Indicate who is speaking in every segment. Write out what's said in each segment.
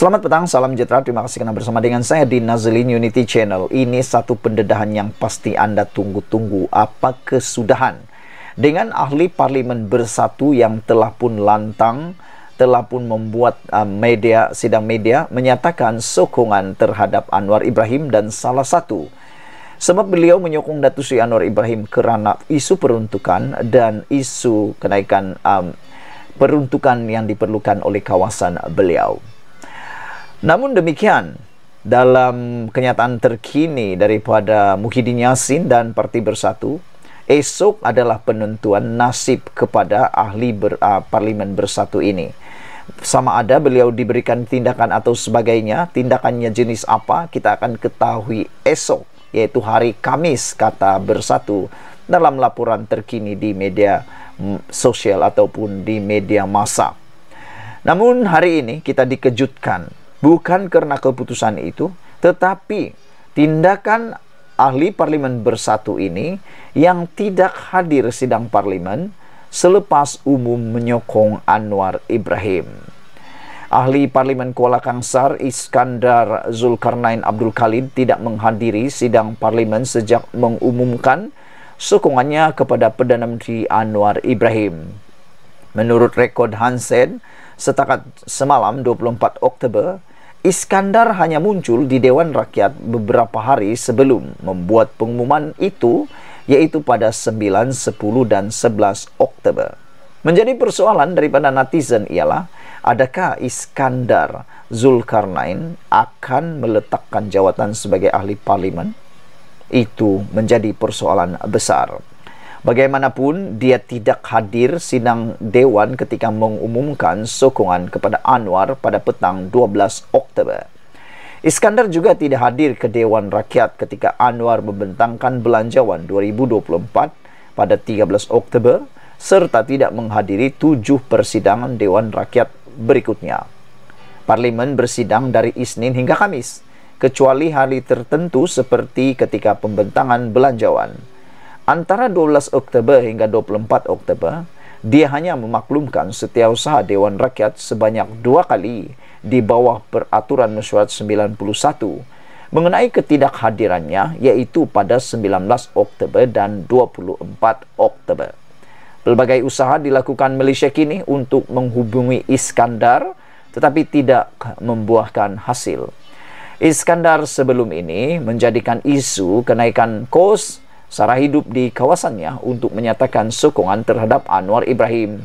Speaker 1: Selamat petang, salam sejahtera. Terima kasih karena bersama dengan saya di Nazlin Unity Channel. Ini satu pendedahan yang pasti Anda tunggu-tunggu. Apa kesudahan? Dengan ahli parlimen bersatu yang telah pun lantang, telah pun membuat uh, media sidang media menyatakan sokongan terhadap Anwar Ibrahim dan salah satu sebab beliau menyokong Datu Sri Anwar Ibrahim kerana isu peruntukan dan isu kenaikan um, peruntukan yang diperlukan oleh kawasan beliau. Namun demikian, dalam kenyataan terkini daripada Muhyiddin Yassin dan Parti Bersatu, esok adalah penentuan nasib kepada ahli ber, uh, parlimen bersatu ini. Sama ada beliau diberikan tindakan atau sebagainya, tindakannya jenis apa, kita akan ketahui esok, yaitu hari Kamis, kata Bersatu, dalam laporan terkini di media mm, sosial ataupun di media massa. Namun hari ini kita dikejutkan bukan karena keputusan itu, tetapi tindakan ahli parlemen bersatu ini yang tidak hadir sidang parlemen selepas umum menyokong Anwar Ibrahim. Ahli Parlemen Kuala Kangsar Iskandar Zulkarnain Abdul Khalid tidak menghadiri sidang parlemen sejak mengumumkan sokongannya kepada Perdana Menteri Anwar Ibrahim. Menurut rekod Hansen, setakat semalam 24 Oktober, Iskandar hanya muncul di Dewan Rakyat beberapa hari sebelum membuat pengumuman itu, yaitu pada 9, 10, dan 11 Oktober. Menjadi persoalan daripada netizen ialah, adakah Iskandar Zulkarnain akan meletakkan jawatan sebagai ahli parlimen? Itu menjadi persoalan besar. Bagaimanapun, dia tidak hadir sidang Dewan ketika mengumumkan sokongan kepada Anwar pada petang 12 Oktober. Iskandar juga tidak hadir ke Dewan Rakyat ketika Anwar membentangkan belanjawan 2024 pada 13 Oktober serta tidak menghadiri tujuh persidangan Dewan Rakyat berikutnya. Parlimen bersidang dari Isnin hingga Kamis, kecuali hari tertentu seperti ketika pembentangan belanjawan. Antara 12 Oktober hingga 24 Oktober, dia hanya memaklumkan setiausaha Dewan Rakyat sebanyak dua kali di bawah peraturan mesyuarat 91 mengenai ketidakhadirannya yaitu pada 19 Oktober dan 24 Oktober. Pelbagai usaha dilakukan Malaysia kini untuk menghubungi Iskandar tetapi tidak membuahkan hasil. Iskandar sebelum ini menjadikan isu kenaikan kos sara hidup di kawasannya untuk menyatakan sokongan terhadap Anwar Ibrahim.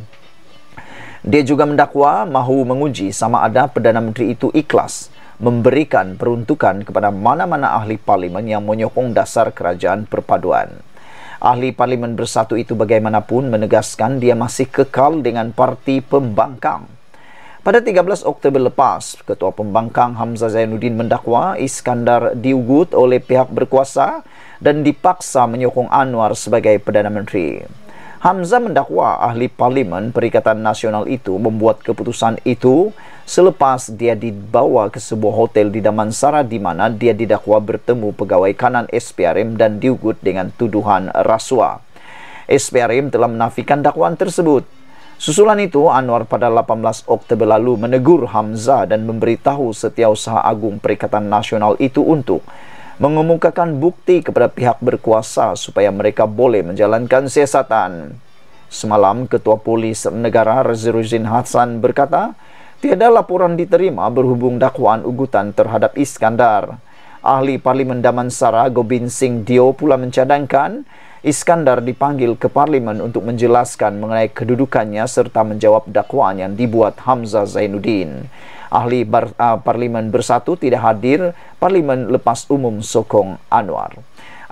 Speaker 1: Dia juga mendakwa mahu menguji sama ada Perdana Menteri itu ikhlas memberikan peruntukan kepada mana-mana ahli parlimen yang menyokong dasar kerajaan perpaduan. Ahli Parlimen Bersatu itu bagaimanapun menegaskan dia masih kekal dengan parti pembangkang. Pada 13 Oktober lepas, Ketua Pembangkang Hamzah Zainuddin mendakwa Iskandar diugut oleh pihak berkuasa dan dipaksa menyokong Anwar sebagai Perdana Menteri. Hamzah mendakwa ahli parlimen Perikatan Nasional itu membuat keputusan itu selepas dia dibawa ke sebuah hotel di Damansara di mana dia didakwa bertemu pegawai kanan SPRM dan diugut dengan tuduhan rasuah. SPRM telah menafikan dakwaan tersebut. Susulan itu, Anwar pada 18 Oktober lalu menegur Hamzah dan memberitahu Setiausaha Agung Perikatan Nasional itu untuk mengemukakan bukti kepada pihak berkuasa supaya mereka boleh menjalankan siasatan. Semalam, Ketua Polis Negara Razirudin Hassan berkata, tiada laporan diterima berhubung dakwaan ugutan terhadap Iskandar. Ahli Parlimen Damansara Gobin Singh Dio pula mencadangkan, Iskandar dipanggil ke parlimen untuk menjelaskan mengenai kedudukannya serta menjawab dakwaan yang dibuat Hamzah Zainuddin. Ahli bar, uh, parlimen bersatu tidak hadir, parlimen lepas umum sokong Anwar.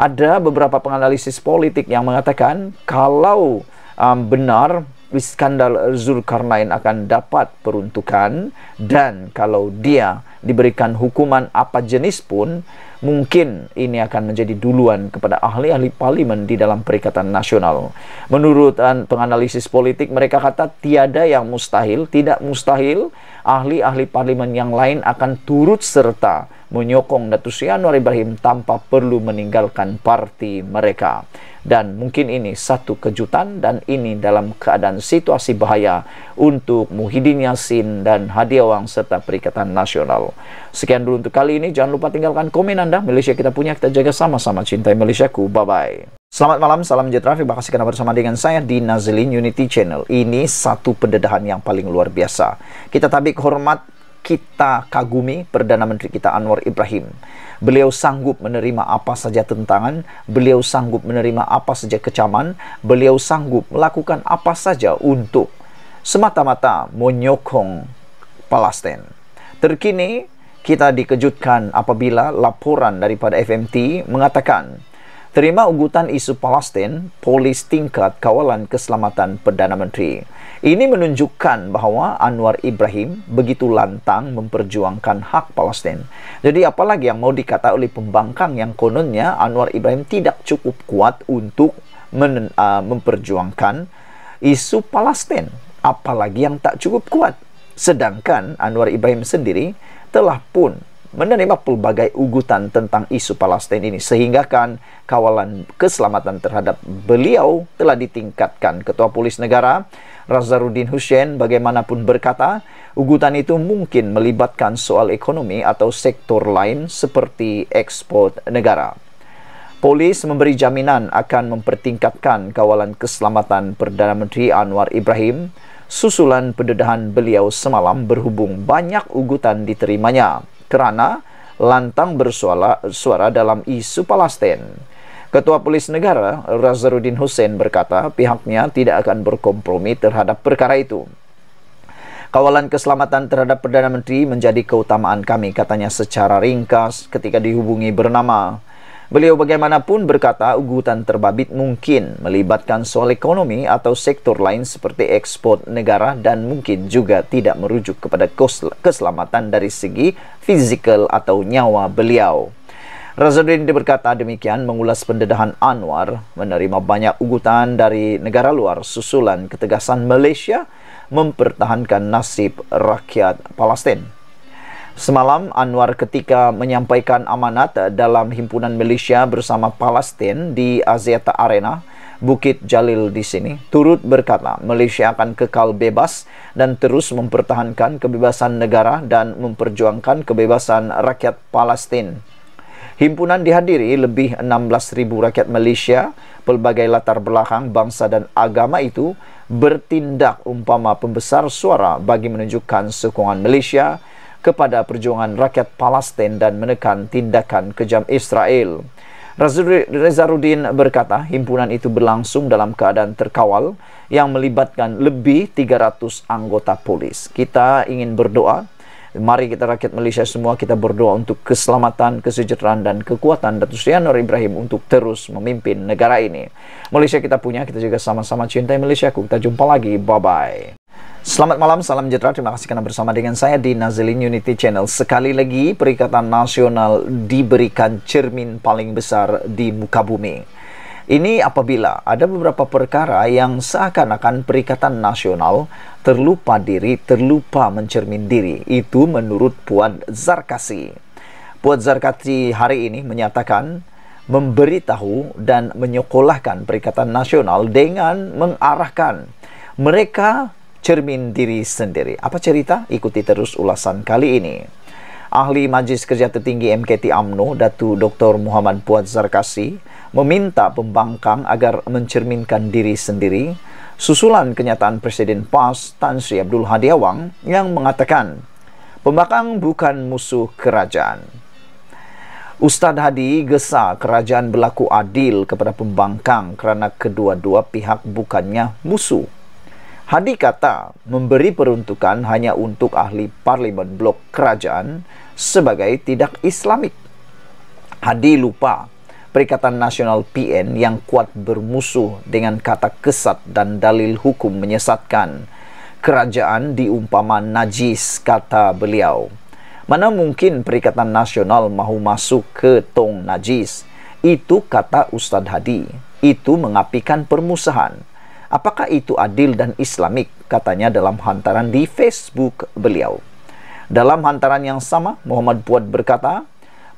Speaker 1: Ada beberapa penganalisis politik yang mengatakan kalau um, benar Iskandar Zulkarnain akan dapat peruntukan dan kalau dia diberikan hukuman apa jenis pun, mungkin ini akan menjadi duluan kepada ahli-ahli parlimen di dalam Perikatan Nasional. Menurut penganalisis politik, mereka kata tiada yang mustahil, tidak mustahil ahli-ahli parlimen yang lain akan turut serta menyokong Anwar Ibrahim tanpa perlu meninggalkan parti mereka. Dan mungkin ini satu kejutan dan ini dalam keadaan situasi bahaya untuk Muhyiddin Yassin dan Hadiawang serta Perikatan Nasional. Sekian dulu untuk kali ini. Jangan lupa tinggalkan komen Anda. Malaysia kita punya, kita jaga sama-sama. Cintai ku. Bye-bye. Selamat malam, salam sejahtera. Terima kasih karena bersama dengan saya di Nazlin Unity Channel. Ini satu pendedahan yang paling luar biasa. Kita tabik hormat, kita kagumi Perdana Menteri kita Anwar Ibrahim. Beliau sanggup menerima apa saja tentangan, beliau sanggup menerima apa saja kecaman, beliau sanggup melakukan apa saja untuk semata-mata menyokong Palestina Terkini kita dikejutkan apabila laporan daripada FMT mengatakan terima ugutan isu Palestin, polis tingkat kawalan keselamatan Perdana Menteri. Ini menunjukkan bahawa Anwar Ibrahim begitu lantang memperjuangkan hak Palestin. Jadi apalagi yang mau dikata oleh pembangkang yang kononnya Anwar Ibrahim tidak cukup kuat untuk men, uh, ah, memperjuangkan isu Palestin, apalagi yang tak cukup kuat. Sedangkan Anwar Ibrahim sendiri telah pun menerima pelbagai ugutan tentang isu Palestina ini sehingga kan kawalan keselamatan terhadap beliau telah ditingkatkan. Ketua Polis Negara Razaruddin Hussein bagaimanapun berkata, ugutan itu mungkin melibatkan soal ekonomi atau sektor lain seperti ekspor negara. Polis memberi jaminan akan mempertingkatkan kawalan keselamatan Perdana Menteri Anwar Ibrahim Susulan pendedahan beliau semalam berhubung banyak ugutan diterimanya kerana lantang bersuara suara dalam isu Palestin. Ketua Polis Negara Razarudin Hussein berkata pihaknya tidak akan berkompromi terhadap perkara itu. Kawalan keselamatan terhadap Perdana Menteri menjadi keutamaan kami, katanya secara ringkas ketika dihubungi bernama. Beliau bagaimanapun berkata ugutan terbabit mungkin melibatkan soal ekonomi atau sektor lain seperti ekspor negara dan mungkin juga tidak merujuk kepada keselamatan dari segi fizikal atau nyawa beliau. Razaluddin berkata demikian mengulas pendedahan Anwar menerima banyak ugutan dari negara luar susulan ketegasan Malaysia mempertahankan nasib rakyat Palestin. Semalam Anwar ketika menyampaikan amanat eh, dalam himpunan Malaysia bersama Palestin di Azeta Arena, Bukit Jalil di sini, turut berkata Malaysia akan kekal bebas dan terus mempertahankan kebebasan negara dan memperjuangkan kebebasan rakyat Palestin. Himpunan dihadiri lebih 16,000 rakyat Malaysia pelbagai latar belakang bangsa dan agama itu bertindak umpama pembesar suara bagi menunjukkan sokongan Malaysia kepada perjuangan rakyat Palestina dan menekan tindakan kejam Israel. Rezarudin berkata, himpunan itu berlangsung dalam keadaan terkawal yang melibatkan lebih 300 anggota polis. Kita ingin berdoa Mari kita rakyat Malaysia semua kita berdoa untuk keselamatan, kesejahteraan dan kekuatan Datuk Seri Anwar Ibrahim untuk terus memimpin negara ini. Malaysia kita punya, kita juga sama-sama cintai Malaysia. Kita jumpa lagi. Bye-bye. Selamat malam, salam sejahtera. Terima kasih karena bersama dengan saya di Nazilin Unity Channel. Sekali lagi, Perikatan Nasional diberikan cermin paling besar di muka bumi. Ini apabila ada beberapa perkara yang seakan-akan Perikatan Nasional terlupa diri, terlupa mencermin diri. Itu menurut Puan Zarkasi. Puan Zarkasi hari ini menyatakan memberitahu dan menyekolahkan Perikatan Nasional dengan mengarahkan mereka cermin diri sendiri. Apa cerita? Ikuti terus ulasan kali ini. Ahli Majlis Kerja Tertinggi MKT AMNO, Datu Dr. Muhammad Puat Zarkasi, meminta pembangkang agar mencerminkan diri sendiri susulan kenyataan Presiden PAS Tan Sri Abdul Hadi Awang yang mengatakan pembangkang bukan musuh kerajaan. Ustaz Hadi gesa kerajaan berlaku adil kepada pembangkang kerana kedua-dua pihak bukannya musuh. Hadi kata memberi peruntukan hanya untuk ahli parlimen blok kerajaan sebagai tidak islamik. Hadi lupa Perikatan Nasional PN yang kuat bermusuh dengan kata kesat dan dalil hukum menyesatkan. Kerajaan diumpama najis kata beliau. Mana mungkin Perikatan Nasional mahu masuk ke tong najis? Itu kata Ustaz Hadi. Itu mengapikan permusuhan. Apakah itu adil dan islamik? Katanya dalam hantaran di Facebook beliau. Dalam hantaran yang sama, Muhammad Fuad berkata,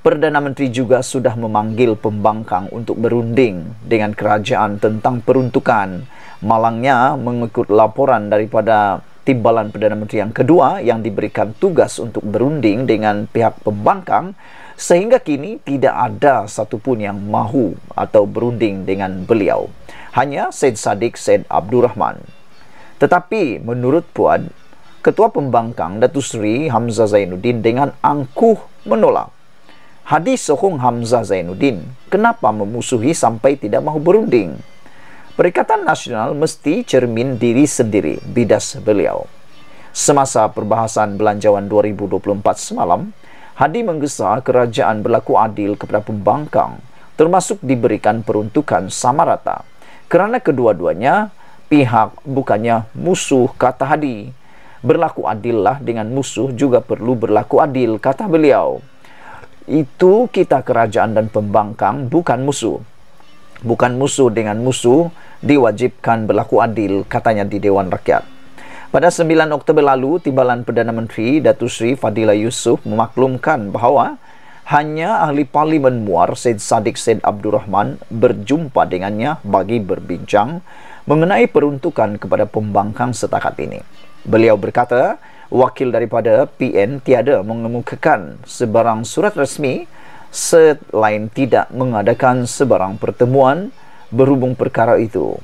Speaker 1: Perdana Menteri juga sudah memanggil pembangkang untuk berunding dengan kerajaan tentang peruntukan. Malangnya mengikut laporan daripada timbalan Perdana Menteri yang kedua yang diberikan tugas untuk berunding dengan pihak pembangkang sehingga kini tidak ada satupun yang mahu atau berunding dengan beliau. hanya Said Sadiq Said Abdul Rahman. Tetapi menurut Puan, Ketua Pembangkang Datu Seri Hamzah Zainuddin dengan angkuh menolak. Hadis sokong Hamzah Zainuddin, kenapa memusuhi sampai tidak mahu berunding? Perikatan Nasional mesti cermin diri sendiri, bidas beliau. Semasa perbahasan Belanjawan 2024 semalam, Hadi menggesa kerajaan berlaku adil kepada pembangkang, termasuk diberikan peruntukan sama rata. Kerana kedua-duanya pihak bukannya musuh kata Hadi. Berlaku adillah dengan musuh juga perlu berlaku adil kata beliau. Itu kita kerajaan dan pembangkang bukan musuh. Bukan musuh dengan musuh diwajibkan berlaku adil katanya di Dewan Rakyat. Pada 9 Oktober lalu, Timbalan Perdana Menteri Datuk Sri Fadila Yusuf memaklumkan bahawa hanya ahli parlimen muar Said Sadiq Said Abdul Rahman berjumpa dengannya bagi berbincang mengenai peruntukan kepada pembangkang setakat ini. Beliau berkata, wakil daripada PN tiada mengemukakan sebarang surat resmi selain tidak mengadakan sebarang pertemuan berhubung perkara itu.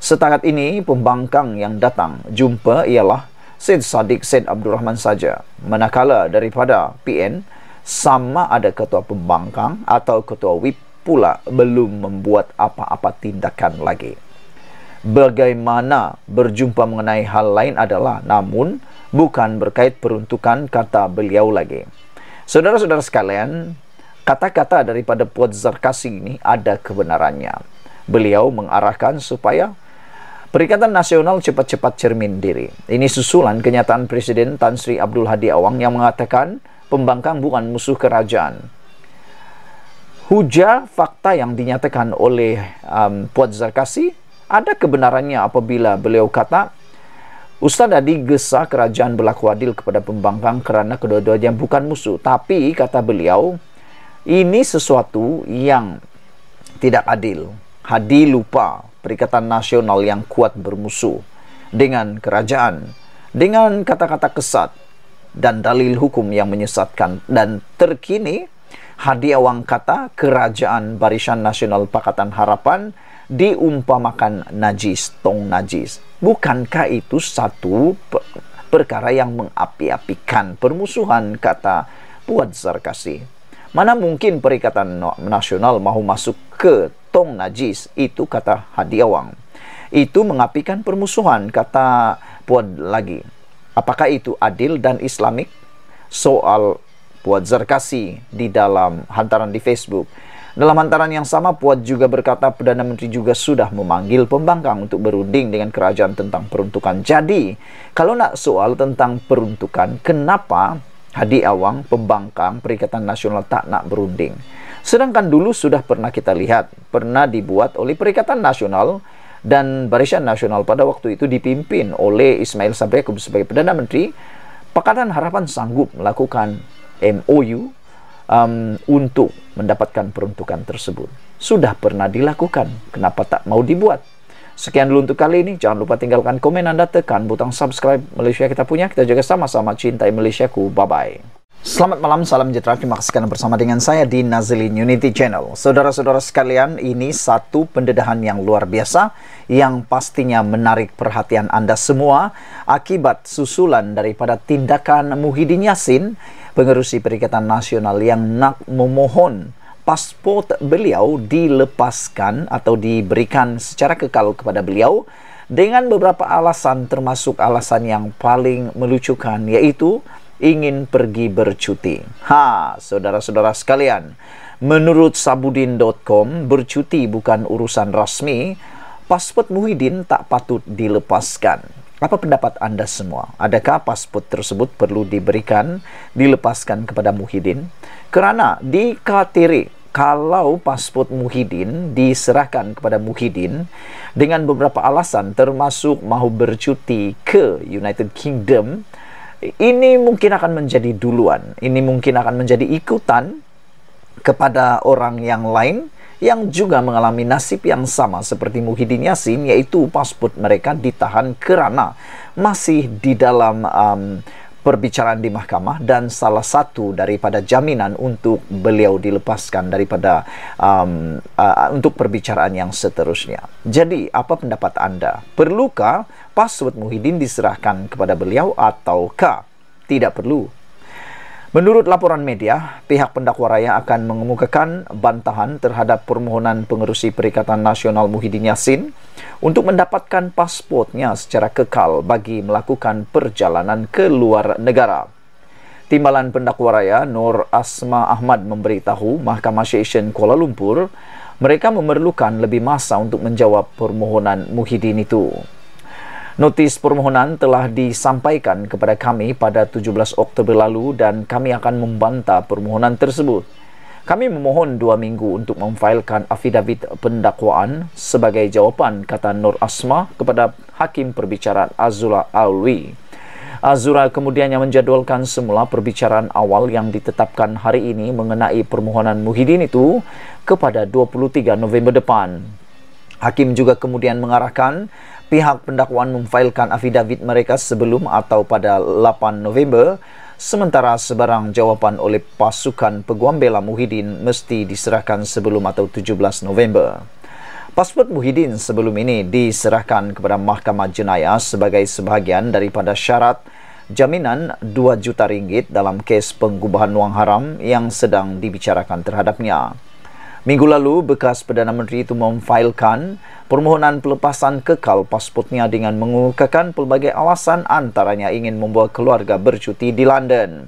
Speaker 1: Setakat ini, pembangkang yang datang jumpa ialah Syed Sadiq Syed Abdul Rahman saja. Manakala daripada PN, sama ada ketua pembangkang atau ketua WIP pula belum membuat apa-apa tindakan lagi. Bagaimana berjumpa mengenai hal lain adalah namun bukan berkait peruntukan kata beliau lagi. Saudara-saudara sekalian, kata-kata daripada Puat Zarkasi ini ada kebenarannya. Beliau mengarahkan supaya Perikatan Nasional cepat-cepat cermin diri. Ini susulan kenyataan Presiden Tan Sri Abdul Hadi Awang yang mengatakan pembangkang bukan musuh kerajaan. Hujah fakta yang dinyatakan oleh um, Puan Zarkasi ada kebenarannya apabila beliau kata Ustaz Adi gesa kerajaan berlaku adil kepada pembangkang kerana kedua-duanya bukan musuh. Tapi kata beliau, ini sesuatu yang tidak adil. Hadi lupa perikatan nasional yang kuat bermusuh dengan kerajaan. Dengan kata-kata kesat, dan dalil hukum yang menyesatkan. Dan terkini, hadiah kata Kerajaan Barisan Nasional Pakatan Harapan, diumpamakan najis, tong najis. Bukankah itu satu perkara yang mengapi-apikan permusuhan, kata Puan Sarkasi. Mana mungkin Perikatan Nasional mau masuk ke tong najis, itu kata Hadiah uang Itu mengapikan permusuhan, kata Puan lagi. Apakah itu adil dan islamik? Soal Puat Zarkasi di dalam hantaran di Facebook. Dalam hantaran yang sama, Puat juga berkata Perdana Menteri juga sudah memanggil pembangkang untuk berunding dengan kerajaan tentang peruntukan. Jadi, kalau nak soal tentang peruntukan, kenapa Hadi Awang, pembangkang Perikatan Nasional tak nak berunding? Sedangkan dulu sudah pernah kita lihat, pernah dibuat oleh Perikatan Nasional dan Barisan Nasional pada waktu itu dipimpin oleh Ismail Sabri Yaakob sebagai Perdana Menteri, Pakatan Harapan sanggup melakukan MOU um, untuk mendapatkan peruntukan tersebut. Sudah pernah dilakukan, kenapa tak mau dibuat? Sekian dulu untuk kali ini. Jangan lupa tinggalkan komen Anda, tekan butang subscribe Malaysia kita punya. Kita juga sama-sama cintai Malaysiaku. Bye-bye. Selamat malam, salam sejahtera. Terima kasih karena bersama dengan saya di Nazlin Unity Channel. Saudara-saudara sekalian, ini satu pendedahan yang luar biasa yang pastinya menarik perhatian Anda semua akibat susulan daripada tindakan Muhyiddin Yassin, pengerusi Perikatan Nasional yang nak memohon pasport beliau dilepaskan atau diberikan secara kekal kepada beliau dengan beberapa alasan termasuk alasan yang paling melucukan yaitu ingin pergi bercuti. Ha, saudara-saudara sekalian, menurut sabudin.com, bercuti bukan urusan resmi, pasport Muhyiddin tak patut dilepaskan. Apa pendapat Anda semua? Adakah pasport tersebut perlu diberikan, dilepaskan kepada Muhyiddin? Kerana dikhatiri kalau pasport Muhyiddin diserahkan kepada Muhyiddin dengan beberapa alasan termasuk mahu bercuti ke United Kingdom ini mungkin akan menjadi duluan, ini mungkin akan menjadi ikutan kepada orang yang lain yang juga mengalami nasib yang sama seperti Muhyiddin Yassin, yaitu pasput mereka ditahan kerana masih di dalam um, perbicaraan di mahkamah dan salah satu daripada jaminan untuk beliau dilepaskan daripada um, uh, uh, untuk perbicaraan yang seterusnya. Jadi, apa pendapat Anda? Perlukah password Muhyiddin diserahkan kepada beliau ataukah tidak perlu? Menurut laporan media, pihak pendakwa raya akan mengemukakan bantahan terhadap permohonan pengerusi Perikatan Nasional Muhyiddin Yassin untuk mendapatkan pasportnya secara kekal bagi melakukan perjalanan ke luar negara. Timbalan Pendakwa Raya Nur Asma Ahmad memberitahu Mahkamah Seksyen Kuala Lumpur mereka memerlukan lebih masa untuk menjawab permohonan Muhyiddin itu. Notis permohonan telah disampaikan kepada kami pada 17 Oktober lalu dan kami akan membantah permohonan tersebut. Kami memohon dua minggu untuk memfailkan afidavit pendakwaan sebagai jawapan kata Nur Asma kepada Hakim Perbicaraan Azula Alwi. Azura kemudiannya menjadualkan semula perbicaraan awal yang ditetapkan hari ini mengenai permohonan Muhyiddin itu kepada 23 November depan. Hakim juga kemudian mengarahkan pihak pendakwaan memfailkan afidavit mereka sebelum atau pada 8 November sementara sebarang jawapan oleh pasukan peguam bela Muhyiddin mesti diserahkan sebelum atau 17 November. Pasport Muhyiddin sebelum ini diserahkan kepada Mahkamah Jenayah sebagai sebahagian daripada syarat jaminan 2 juta ringgit dalam kes pengubahan wang haram yang sedang dibicarakan terhadapnya. Minggu lalu, bekas Perdana Menteri itu memfailkan permohonan pelepasan kekal pasportnya dengan mengungkapkan pelbagai alasan antaranya ingin membawa keluarga bercuti di London.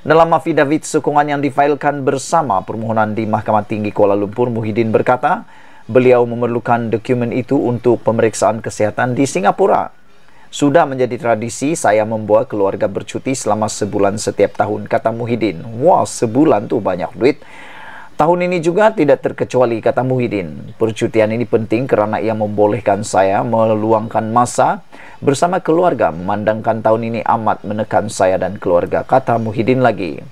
Speaker 1: Dalam affidavit sokongan yang difailkan bersama permohonan di Mahkamah Tinggi Kuala Lumpur, Muhyiddin berkata, beliau memerlukan dokumen itu untuk pemeriksaan kesehatan di Singapura. Sudah menjadi tradisi saya membawa keluarga bercuti selama sebulan setiap tahun, kata Muhyiddin. Wah, sebulan tuh banyak duit. Tahun ini juga tidak terkecuali kata Muhyiddin. Percutian ini penting kerana ia membolehkan saya meluangkan masa bersama keluarga memandangkan tahun ini amat menekan saya dan keluarga kata Muhyiddin lagi.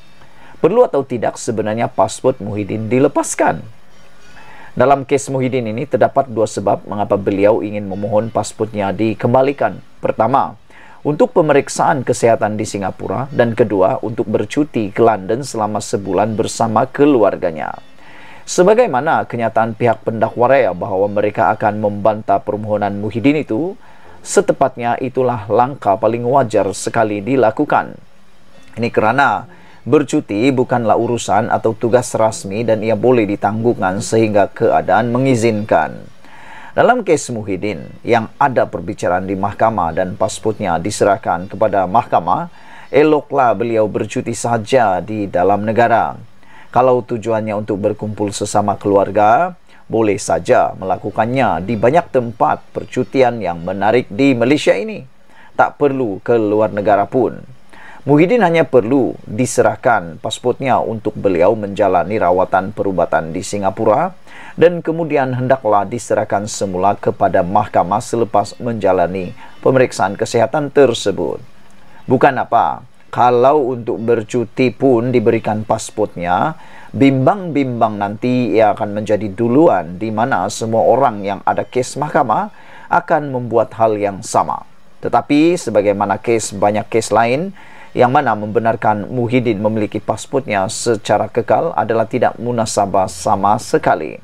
Speaker 1: Perlu atau tidak sebenarnya pasport Muhyiddin dilepaskan. Dalam kes Muhyiddin ini terdapat dua sebab mengapa beliau ingin memohon pasportnya dikembalikan. Pertama, untuk pemeriksaan kesehatan di Singapura dan kedua untuk bercuti ke London selama sebulan bersama keluarganya. Sebagaimana kenyataan pihak pendakwa Raya bahwa mereka akan membantah permohonan Muhyiddin itu, setepatnya itulah langkah paling wajar sekali dilakukan. Ini kerana bercuti bukanlah urusan atau tugas rasmi dan ia boleh ditanggungkan sehingga keadaan mengizinkan. Dalam kes Muhyiddin yang ada perbicaraan di mahkamah dan pasputnya diserahkan kepada mahkamah, eloklah beliau bercuti sahaja di dalam negara. Kalau tujuannya untuk berkumpul sesama keluarga, boleh saja melakukannya di banyak tempat percutian yang menarik di Malaysia ini. Tak perlu ke luar negara pun. Muhyiddin hanya perlu diserahkan pasportnya untuk beliau menjalani rawatan perubatan di Singapura dan kemudian hendaklah diserahkan semula kepada mahkamah selepas menjalani pemeriksaan kesehatan tersebut. Bukan apa, kalau untuk bercuti pun diberikan pasportnya, bimbang-bimbang nanti ia akan menjadi duluan di mana semua orang yang ada kes mahkamah akan membuat hal yang sama. Tetapi sebagaimana kes banyak kes lain, yang mana membenarkan Muhyiddin memiliki pasportnya secara kekal adalah tidak munasabah sama sekali.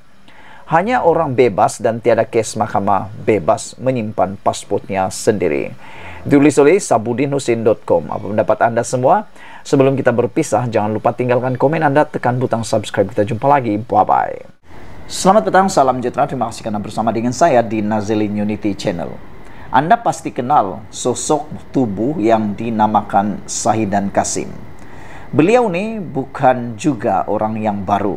Speaker 1: Hanya orang bebas dan tiada kes mahkamah bebas menyimpan pasportnya sendiri. Duli oleh sabudinhusin.com. Apa pendapat Anda semua? Sebelum kita berpisah, jangan lupa tinggalkan komen Anda, tekan butang subscribe. Kita jumpa lagi. Bye-bye. Selamat petang, salam sejahtera. Terima kasih karena bersama dengan saya di Nazilin Unity Channel. Anda pasti kenal sosok tubuh yang dinamakan Sahidan Kasim. Beliau ini bukan juga orang yang baru.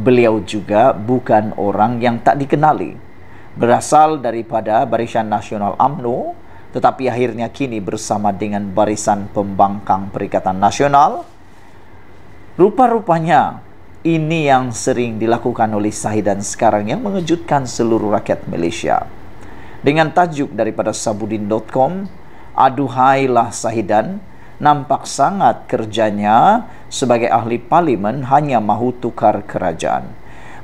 Speaker 1: Beliau juga bukan orang yang tak dikenali. Berasal daripada Barisan Nasional AMNO, tetapi akhirnya kini bersama dengan Barisan Pembangkang Perikatan Nasional. Rupa-rupanya ini yang sering dilakukan oleh Sahidan sekarang yang mengejutkan seluruh rakyat Malaysia. dengan tajuk daripada sabudin.com Aduhailah Sahidan nampak sangat kerjanya sebagai ahli parlimen hanya mahu tukar kerajaan.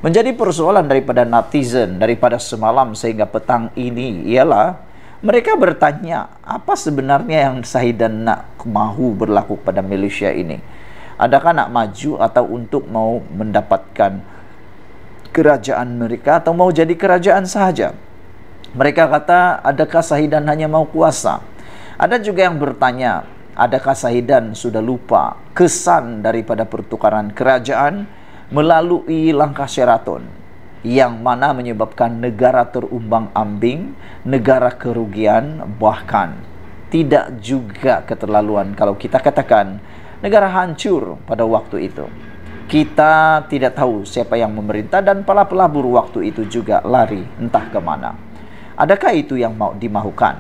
Speaker 1: Menjadi persoalan daripada netizen daripada semalam sehingga petang ini ialah mereka bertanya apa sebenarnya yang Sahidan nak mahu berlaku pada Malaysia ini. Adakah nak maju atau untuk mau mendapatkan kerajaan mereka atau mau jadi kerajaan sahaja? Mereka kata, adakah sahidan hanya mau kuasa? Ada juga yang bertanya, adakah sahidan sudah lupa kesan daripada pertukaran kerajaan melalui langkah Sheraton yang mana menyebabkan negara terumbang ambing, negara kerugian, bahkan tidak juga keterlaluan kalau kita katakan negara hancur pada waktu itu. Kita tidak tahu siapa yang memerintah dan para pelabur waktu itu juga lari entah kemana. Adakah itu yang mau dimahukan?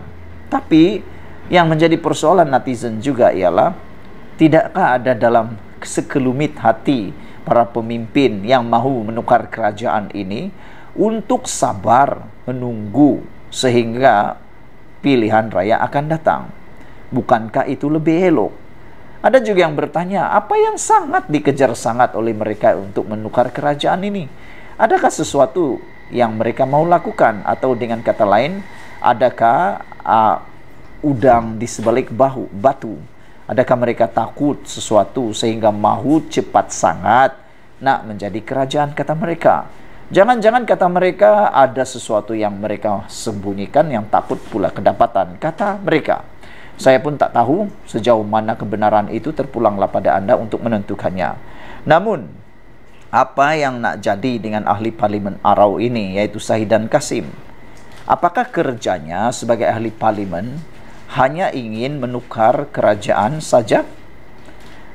Speaker 1: Tapi yang menjadi persoalan netizen juga ialah tidakkah ada dalam sekelumit hati para pemimpin yang mahu menukar kerajaan ini untuk sabar menunggu sehingga pilihan raya akan datang. Bukankah itu lebih elok? Ada juga yang bertanya, apa yang sangat dikejar sangat oleh mereka untuk menukar kerajaan ini? Adakah sesuatu yang mereka mau lakukan atau dengan kata lain adakah uh, udang di sebalik bahu batu adakah mereka takut sesuatu sehingga mahu cepat sangat nak menjadi kerajaan kata mereka jangan-jangan kata mereka ada sesuatu yang mereka sembunyikan yang takut pula kedapatan kata mereka saya pun tak tahu sejauh mana kebenaran itu terpulanglah pada Anda untuk menentukannya namun apa yang nak jadi dengan ahli parlimen Arau ini yaitu Sahidan Kasim. Apakah kerjanya sebagai ahli parlimen hanya ingin menukar kerajaan saja?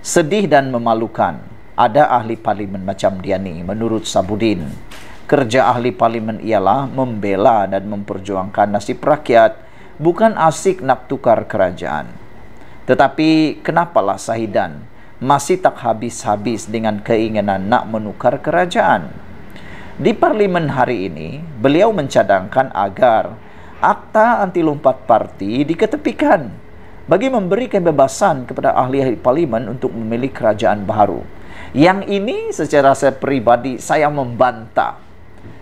Speaker 1: Sedih dan memalukan ada ahli parlimen macam dia ni menurut Sabudin. Kerja ahli parlimen ialah membela dan memperjuangkan nasib rakyat bukan asik nak tukar kerajaan. Tetapi kenapalah Sahidan masih tak habis-habis dengan keinginan nak menukar kerajaan. Di parlimen hari ini, beliau mencadangkan agar akta anti lompat parti diketepikan bagi memberi kebebasan kepada ahli-ahli parlimen untuk memilih kerajaan baru. Yang ini secara saya pribadi saya membantah.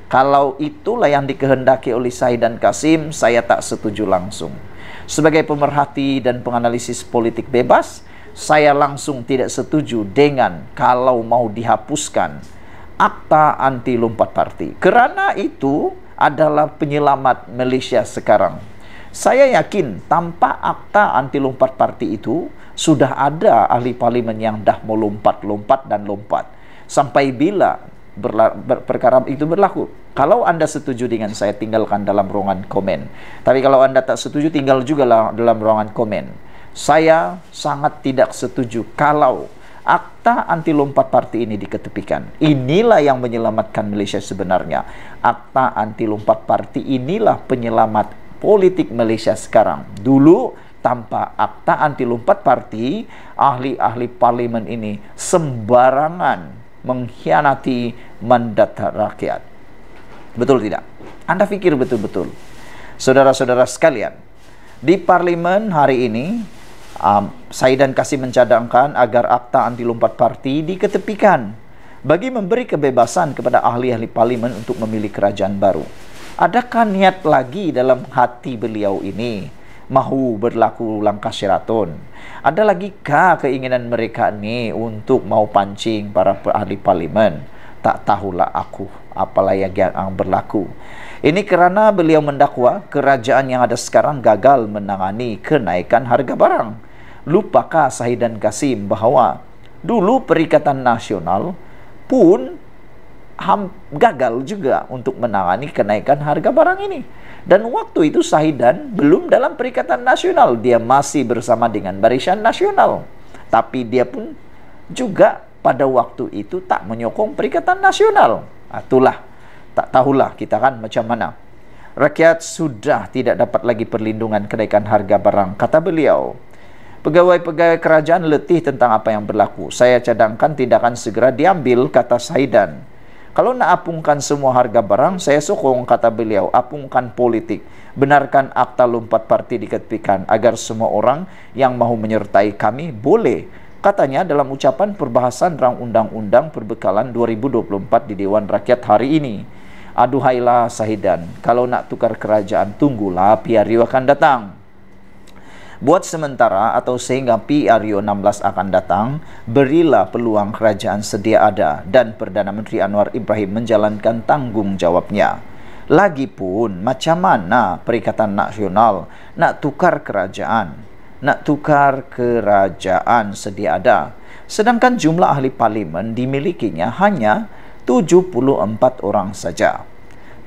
Speaker 1: Kalau itulah yang dikehendaki oleh Syed dan Kasim, saya tak setuju langsung. Sebagai pemerhati dan penganalisis politik bebas, saya langsung tidak setuju dengan kalau mau dihapuskan akta anti lompat partai. Karena itu adalah penyelamat Malaysia sekarang. Saya yakin tanpa akta anti lompat partai itu sudah ada ahli parlimen yang dah mau lompat-lompat dan lompat. Sampai bila berla- ber- perkara itu berlaku? Kalau Anda setuju dengan saya tinggalkan dalam ruangan komen. Tapi kalau Anda tak setuju tinggal juga dalam ruangan komen. Saya sangat tidak setuju kalau akta anti lompat parti ini diketepikan. Inilah yang menyelamatkan Malaysia sebenarnya. Akta anti lompat parti inilah penyelamat politik Malaysia sekarang. Dulu tanpa akta anti lompat parti, ahli-ahli parlimen ini sembarangan mengkhianati mandat rakyat. Betul tidak? Anda pikir betul-betul. Saudara-saudara sekalian, di parlimen hari ini Um, saya dan Kasih mencadangkan agar akta anti lompat parti diketepikan bagi memberi kebebasan kepada ahli-ahli parlimen untuk memilih kerajaan baru. Adakah niat lagi dalam hati beliau ini mahu berlaku langkah syaraton? Ada lagi kah keinginan mereka ini untuk mau pancing para ahli parlimen? Tak tahulah aku apa apalah yang berlaku. Ini kerana beliau mendakwa kerajaan yang ada sekarang gagal menangani kenaikan harga barang. lupakah Sahidan Kasim bahwa dulu Perikatan Nasional pun ham, gagal juga untuk menangani kenaikan harga barang ini. Dan waktu itu Sahidan belum dalam Perikatan Nasional, dia masih bersama dengan Barisan Nasional. Tapi dia pun juga pada waktu itu tak menyokong Perikatan Nasional. Ah, itulah, tak tahulah kita kan macam mana. Rakyat sudah tidak dapat lagi perlindungan kenaikan harga barang, kata beliau. Pegawai-pegawai kerajaan letih tentang apa yang berlaku. Saya cadangkan tindakan segera diambil, kata Saidan. Kalau nak apungkan semua harga barang, saya sokong, kata beliau. Apungkan politik. Benarkan akta lompat parti diketepikan agar semua orang yang mau menyertai kami boleh. Katanya dalam ucapan perbahasan rang undang-undang perbekalan 2024 di Dewan Rakyat hari ini. Aduhailah Sahidan, kalau nak tukar kerajaan tunggulah piari akan datang. Buat sementara atau sehingga PRU 16 akan datang, berilah peluang kerajaan sedia ada dan Perdana Menteri Anwar Ibrahim menjalankan tanggungjawabnya. Lagipun macam mana Perikatan Nasional nak tukar kerajaan? Nak tukar kerajaan sedia ada. Sedangkan jumlah ahli parlimen dimilikinya hanya 74 orang saja.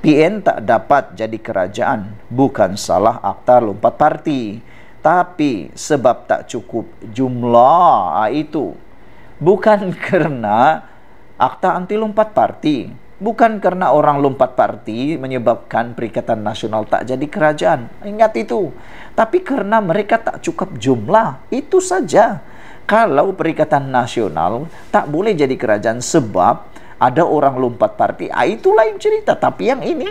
Speaker 1: PN tak dapat jadi kerajaan bukan salah akta lompat parti. tapi sebab tak cukup jumlah ah, itu bukan karena akta anti lompat parti bukan karena orang lompat parti menyebabkan perikatan nasional tak jadi kerajaan ingat itu tapi karena mereka tak cukup jumlah itu saja kalau perikatan nasional tak boleh jadi kerajaan sebab ada orang lompat parti ah, itu lain cerita tapi yang ini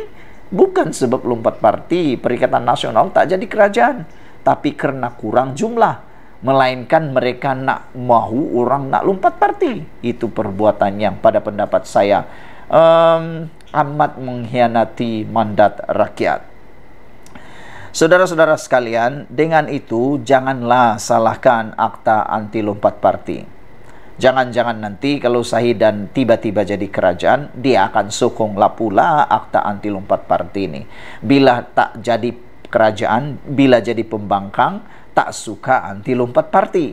Speaker 1: bukan sebab lompat parti perikatan nasional tak jadi kerajaan tapi karena kurang jumlah melainkan mereka nak mahu orang nak lompat parti itu perbuatan yang pada pendapat saya um, amat mengkhianati mandat rakyat Saudara-saudara sekalian, dengan itu janganlah salahkan akta anti lompat parti. Jangan-jangan nanti kalau Sahih dan tiba-tiba jadi kerajaan, dia akan sokong pula akta anti lompat parti ini. Bila tak jadi kerajaan bila jadi pembangkang tak suka anti lompat parti.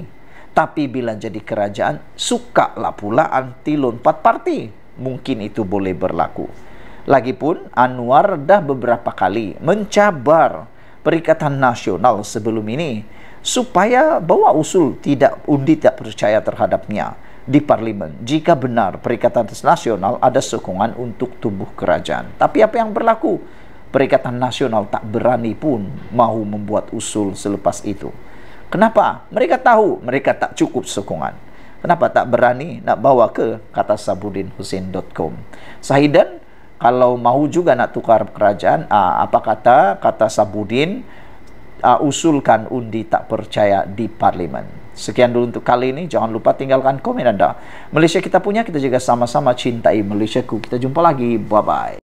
Speaker 1: Tapi bila jadi kerajaan suka lah pula anti lompat parti. Mungkin itu boleh berlaku. Lagipun Anwar dah beberapa kali mencabar Perikatan Nasional sebelum ini supaya bawa usul tidak undi tak percaya terhadapnya di parlimen jika benar Perikatan Nasional ada sokongan untuk tubuh kerajaan. Tapi apa yang berlaku? Perikatan Nasional tak berani pun mahu membuat usul selepas itu. Kenapa? Mereka tahu mereka tak cukup sokongan. Kenapa tak berani nak bawa ke kata sabudinhusin.com. Sahidan kalau mahu juga nak tukar kerajaan, ah, apa kata kata Sabudin ah, usulkan undi tak percaya di parlimen. Sekian dulu untuk kali ini. Jangan lupa tinggalkan komen anda. Malaysia kita punya, kita juga sama-sama cintai Malaysia ku. Kita jumpa lagi. Bye bye.